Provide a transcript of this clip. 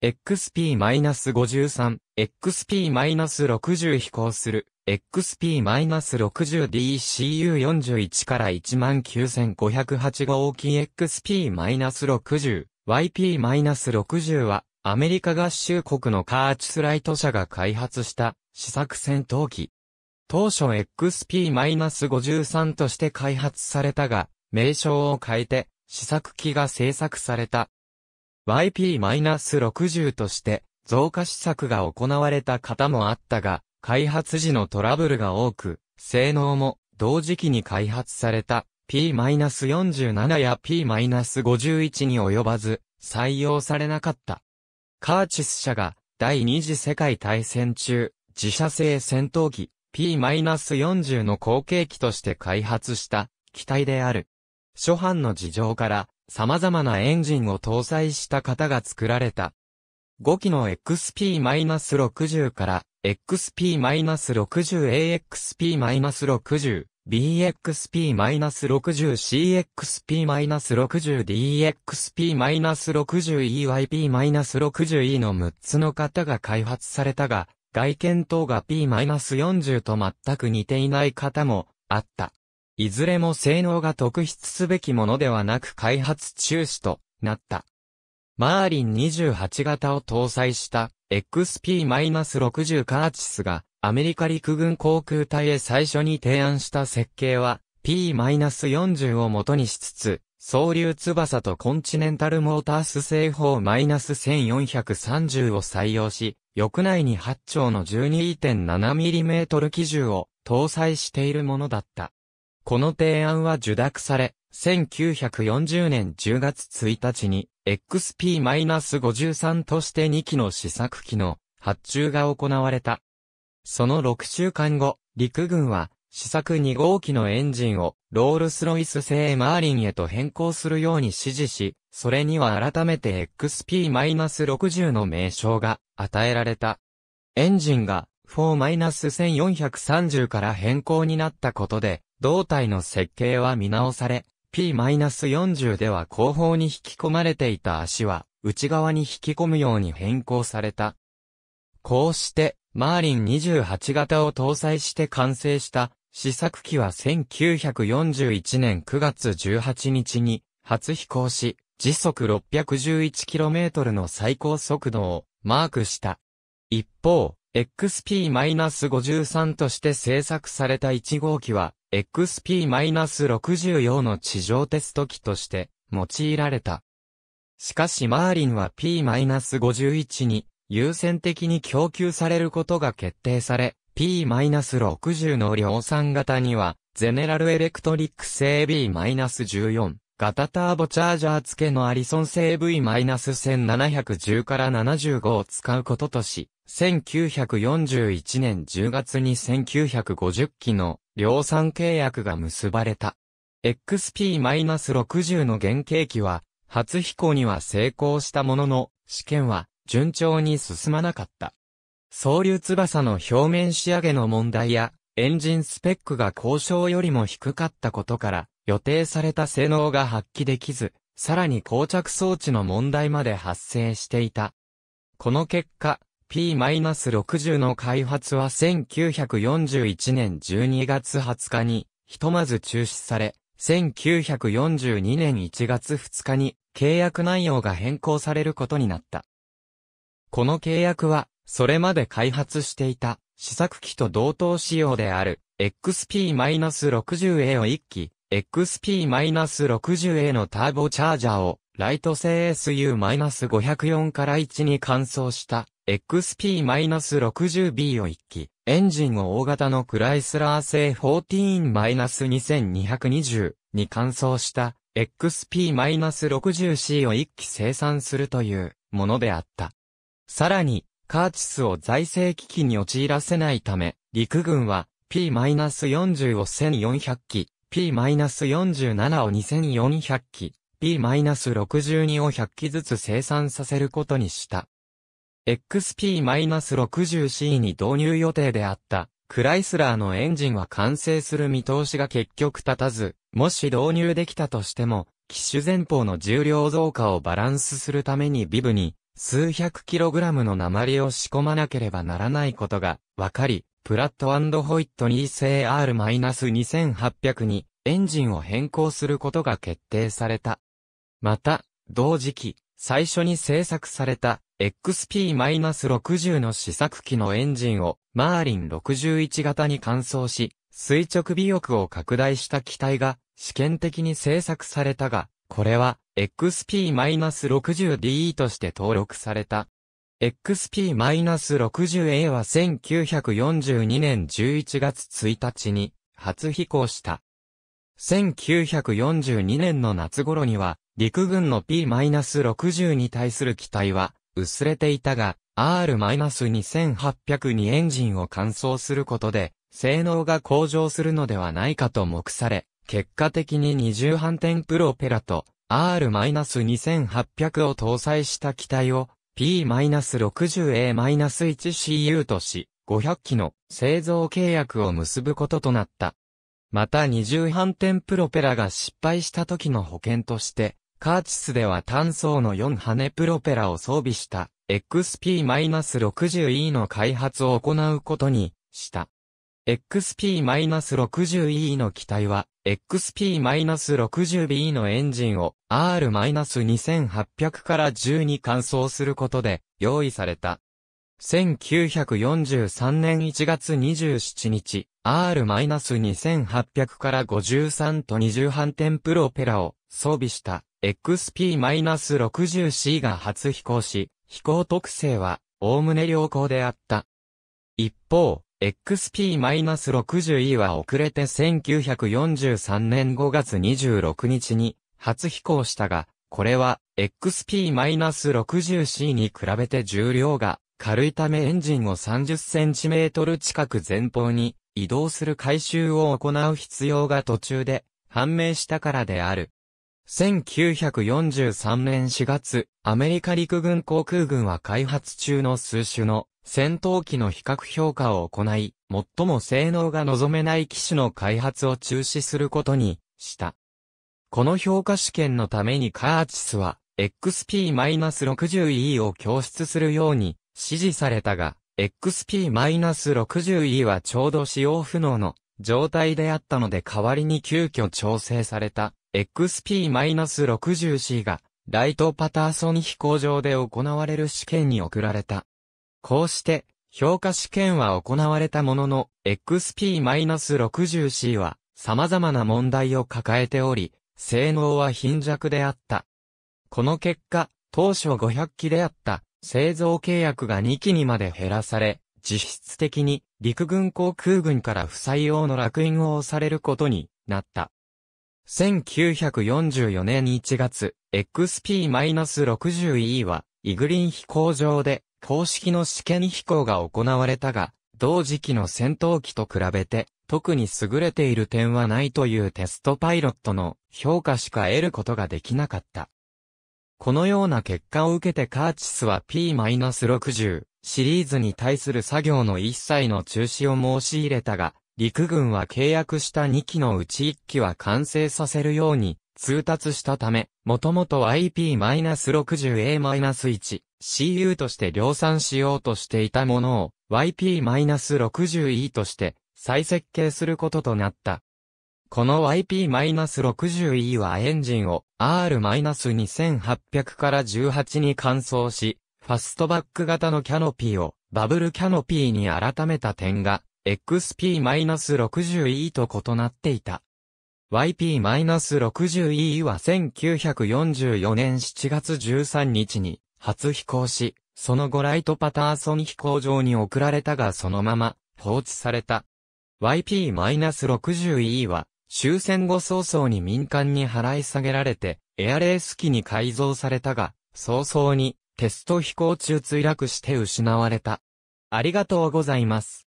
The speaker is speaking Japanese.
XP-53、XP-60 飛行する、XP-60DCU41 から19508号機 XP-60、YP-60 は、アメリカ合衆国のカーチスライト社が開発した試作戦闘機。当初 XP-53 として開発されたが、名称を変えて試作機が製作された YP-60 として増加施策が行われた方もあったが、開発時のトラブルが多く、性能も同時期に開発された P-47 や P-51 に及ばず採用されなかった。カーチス社が第二次世界大戦中、自社製戦闘機 P-40 の後継機として開発した機体である。初版の事情から様々なエンジンを搭載した型が作られた。5機の XP-60 から XP-60、AXP-60、BXP-60、CXP-60、DXP-60、EYP-60E の6つの型が開発されたが、外見等が P-40 と全く似ていない型もあった。いずれも性能が特筆すべきものではなく開発中止となった。マーリン28型を搭載した XP-60 カーチスがアメリカ陸軍航空隊へ最初に提案した設計は P-40 を元にしつつ、総流翼とコンチネンタルモータース製法 -1430 を採用し、翼内に8丁の 12.7mm 機銃を搭載しているものだった。この提案は受諾され、1940年10月1日に XP-53 として2機の試作機の発注が行われた。その6週間後、陸軍は試作2号機のエンジンをロールスロイス製マーリンへと変更するように指示し、それには改めて XP-60 の名称が与えられた。エンジンが4-1430から変更になったことで、胴体の設計は見直され、P-40 では後方に引き込まれていた足は内側に引き込むように変更された。こうして、マーリン28型を搭載して完成した試作機は1941年9月18日に初飛行し、時速 611km の最高速度をマークした。一方、XP-53 として製作された1号機は、XP-64 の地上テスト機として用いられた。しかしマーリンは P-51 に優先的に供給されることが決定され、P-60 の量産型には、ゼネラルエレクトリック製 B-14 ガタターボチャージャー付けのアリソン製 V-1710 から75を使うこととし、1941年10月に1950機の量産契約が結ばれた。XP-60 の原型機は、初飛行には成功したものの、試験は順調に進まなかった。総流翼の表面仕上げの問題や、エンジンスペックが交渉よりも低かったことから、予定された性能が発揮できず、さらに膠着装置の問題まで発生していた。この結果、P-60 の開発は1941年12月20日に、ひとまず中止され、1942年1月2日に契約内容が変更されることになった。この契約は、それまで開発していた試作機と同等仕様である XP-60A を1機、XP-60A のターボチャージャーをライト製 SU-504 から1に換装した XP-60B を1機、エンジンを大型のクライスラー製14-2220に換装した XP-60C を1機生産するというものであった。さらに、カーチスを財政危機に陥らせないため、陸軍は P-40 を1400機、P-47 を2400機、P-62 を100機ずつ生産させることにした。XP-60C に導入予定であった、クライスラーのエンジンは完成する見通しが結局立たず、もし導入できたとしても、機種前方の重量増加をバランスするためにビブに、数百キログラムの鉛を仕込まなければならないことが、わかり、プラットホイット 2CR-2800 にエンジンを変更することが決定された。また、同時期、最初に製作された XP-60 の試作機のエンジンをマーリン61型に換装し、垂直尾翼を拡大した機体が試験的に製作されたが、これは XP-60DE として登録された。XP-60A は1942年11月1日に初飛行した。1942年の夏頃には、陸軍の P-60 に対する機体は薄れていたが、R-2802 エンジンを乾燥することで、性能が向上するのではないかと目され、結果的に二重反転プロペラと R-2800 を搭載した機体を P-60A-1CU とし、500機の製造契約を結ぶこととなった。また二重反転プロペラが失敗した時の保険として、カーチスでは単層の4羽プロペラを装備した XP-60E の開発を行うことにした。XP-60E の機体は、XP-60B のエンジンを R-2800 から10に換装することで用意された。1943年1月27日、R-2800 から53と20反転プロペラを装備した XP-60C が初飛行し、飛行特性は、おおむね良好であった。一方、XP-60E は遅れて1943年5月26日に初飛行したが、これは XP-60C に比べて重量が軽いためエンジンを 30cm 近く前方に移動する回収を行う必要が途中で判明したからである。1943年4月、アメリカ陸軍航空軍は開発中の数種の戦闘機の比較評価を行い、最も性能が望めない機種の開発を中止することにした。この評価試験のためにカーチスは XP-60E を供出するように指示されたが、XP-60E はちょうど使用不能の状態であったので代わりに急遽調整された XP-60C がライトパターソン飛行場で行われる試験に送られた。こうして、評価試験は行われたものの、XP-60C は様々な問題を抱えており、性能は貧弱であった。この結果、当初500機であった製造契約が2機にまで減らされ、実質的に陸軍航空軍から不採用の落印を押されることになった。1944年1月、XP-60E はイグリン飛行場で公式の試験飛行が行われたが、同時期の戦闘機と比べて、特に優れている点はないというテストパイロットの評価しか得ることができなかった。このような結果を受けてカーチスは P-60 シリーズに対する作業の一切の中止を申し入れたが、陸軍は契約した2機のうち1機は完成させるように通達したため、もともと IP-60A-1CU として量産しようとしていたものを YP-60E として再設計することとなった。この YP-60E はエンジンを R-2800 から18に換装し、ファストバック型のキャノピーをバブルキャノピーに改めた点が XP-60E と異なっていた。YP-60E は1944年7月13日に初飛行し、その後ライトパターソン飛行場に送られたがそのまま放置された。YP-60E は終戦後早々に民間に払い下げられてエアレース機に改造されたが、早々にテスト飛行中墜落して失われた。ありがとうございます。